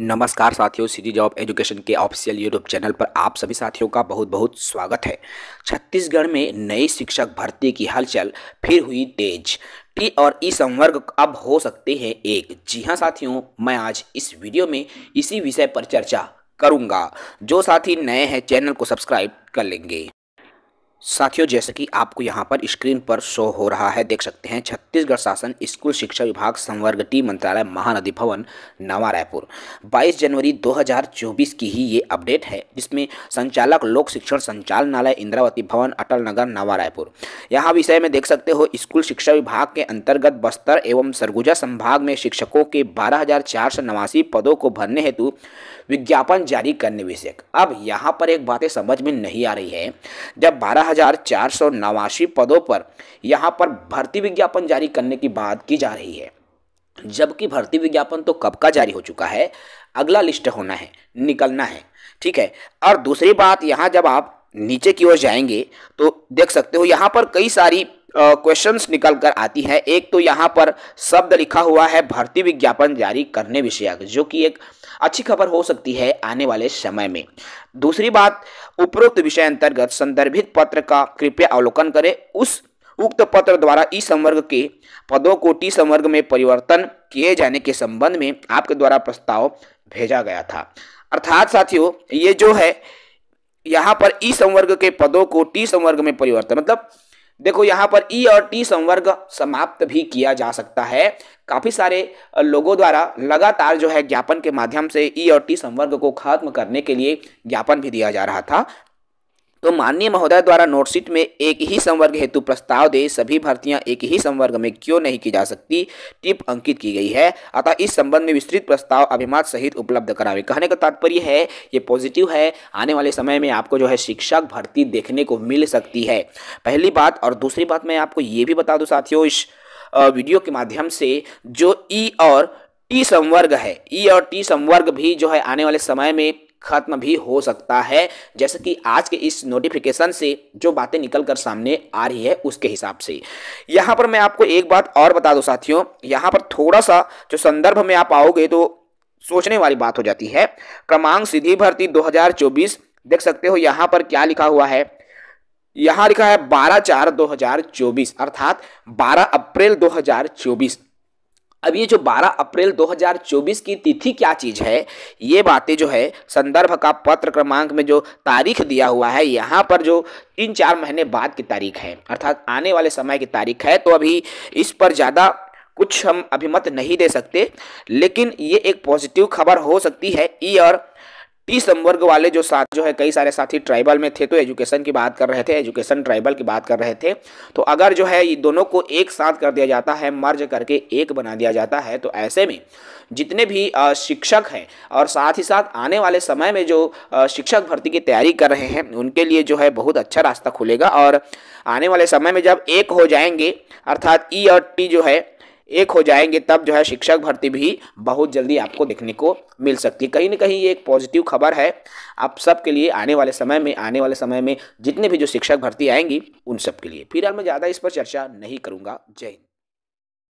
नमस्कार साथियों city job education के ऑफिशियल यूट्यूब चैनल पर आप सभी साथियों का बहुत बहुत स्वागत है छत्तीसगढ़ में नई शिक्षक भर्ती की हलचल फिर हुई तेज टी और ई संवर्ग अब हो सकते हैं एक जी हां साथियों मैं आज इस वीडियो में इसी विषय पर चर्चा करूंगा जो साथी नए हैं चैनल को सब्सक्राइब कर लेंगे साथियों जैसे कि आपको यहाँ पर स्क्रीन पर शो हो रहा है देख सकते हैं छत्तीसगढ़ शासन स्कूल शिक्षा विभाग संवर्ग टी मंत्रालय महानदी भवन नवा रायपुर 22 जनवरी 2024 की ही ये अपडेट है जिसमें संचालक लोक शिक्षण संचालनालय इंद्रावती भवन अटल नगर नवा रायपुर यहाँ विषय में देख सकते हो स्कूल शिक्षा विभाग के अंतर्गत बस्तर एवं सरगुजा संभाग में शिक्षकों के बारह पदों को भरने हेतु विज्ञापन जारी करने विषय अब यहाँ पर एक बातें समझ में नहीं आ रही है जब बारह ग्यारह पदों पर यहाँ पर भर्ती विज्ञापन जारी करने की बात की जा रही है जबकि भर्ती विज्ञापन तो कब का जारी हो चुका है अगला लिस्ट होना है निकलना है ठीक है और दूसरी बात यहाँ जब आप नीचे की ओर जाएंगे तो देख सकते हो यहाँ पर कई सारी क्वेश्चंस uh, निकल कर आती है एक तो यहाँ पर शब्द लिखा हुआ है भर्ती विज्ञापन जारी करने विषयक जो कि एक अच्छी खबर हो सकती है आने वाले समय में दूसरी बात उपरोक्त विषय अंतर्गत संदर्भित पत्र का कृपया अवलोकन करें उस उक्त पत्र द्वारा ई संवर्ग के पदों को टी संवर्ग में परिवर्तन किए जाने के संबंध में आपके द्वारा प्रस्ताव भेजा गया था अर्थात साथियों ये जो है यहाँ पर ई संवर्ग के पदों को टी संवर्ग में परिवर्तन मतलब देखो यहाँ पर ई e और टी संवर्ग समाप्त भी किया जा सकता है काफ़ी सारे लोगों द्वारा लगातार जो है ज्ञापन के माध्यम से ई e और टी संवर्ग को खत्म करने के लिए ज्ञापन भी दिया जा रहा था तो माननीय महोदय द्वारा नोटशीट में एक ही संवर्ग हेतु प्रस्ताव दे सभी भर्तियां एक ही संवर्ग में क्यों नहीं की जा सकती टिप अंकित की गई है अतः इस संबंध में विस्तृत प्रस्ताव अभिमत सहित उपलब्ध करावे कहने का तात्पर्य है ये पॉजिटिव है आने वाले समय में आपको जो है शिक्षक भर्ती देखने को मिल सकती है पहली बात और दूसरी बात मैं आपको ये भी बता दूँ साथियों इस वीडियो के माध्यम से जो ई और टी संवर्ग है ई और टी संवर्ग भी जो है आने वाले समय में खत्म भी हो सकता है जैसे कि आज के इस नोटिफिकेशन से जो बातें निकल कर सामने आ रही है उसके हिसाब से यहाँ पर मैं आपको एक बात और बता दूँ साथियों यहाँ पर थोड़ा सा जो संदर्भ में आप आओगे तो सोचने वाली बात हो जाती है क्रमांक सीधी भर्ती 2024 देख सकते हो यहाँ पर क्या लिखा हुआ है यहाँ लिखा है 12 चार 2024 अर्थात 12 अप्रैल 2024 अब ये जो 12 अप्रैल 2024 की तिथि क्या चीज़ है ये बातें जो है संदर्भ का पत्र क्रमांक में जो तारीख दिया हुआ है यहाँ पर जो तीन चार महीने बाद की तारीख है अर्थात आने वाले समय की तारीख है तो अभी इस पर ज़्यादा कुछ हम अभिमत नहीं दे सकते लेकिन ये एक पॉजिटिव खबर हो सकती है ई और तीस संवर्ग वाले जो साथ जो है कई सारे साथी ट्राइबल में थे तो एजुकेशन की बात कर रहे थे एजुकेशन ट्राइबल की बात कर रहे थे तो अगर जो है ये दोनों को एक साथ कर दिया जाता है मर्ज करके एक बना दिया जाता है तो ऐसे में जितने भी शिक्षक हैं और साथ ही साथ आने वाले समय में जो शिक्षक भर्ती की तैयारी कर रहे हैं उनके लिए जो है बहुत अच्छा रास्ता खुलेगा और आने वाले समय में जब एक हो जाएंगे अर्थात ई e और टी जो है एक हो जाएंगे तब जो है शिक्षक भर्ती भी बहुत जल्दी आपको देखने को मिल सकती है कहीं ना कहीं ये एक पॉजिटिव खबर है आप सबके लिए आने वाले समय में आने वाले समय में जितने भी जो शिक्षक भर्ती आएंगी उन सब के लिए फिलहाल मैं ज़्यादा इस पर चर्चा नहीं करूँगा जय हिंद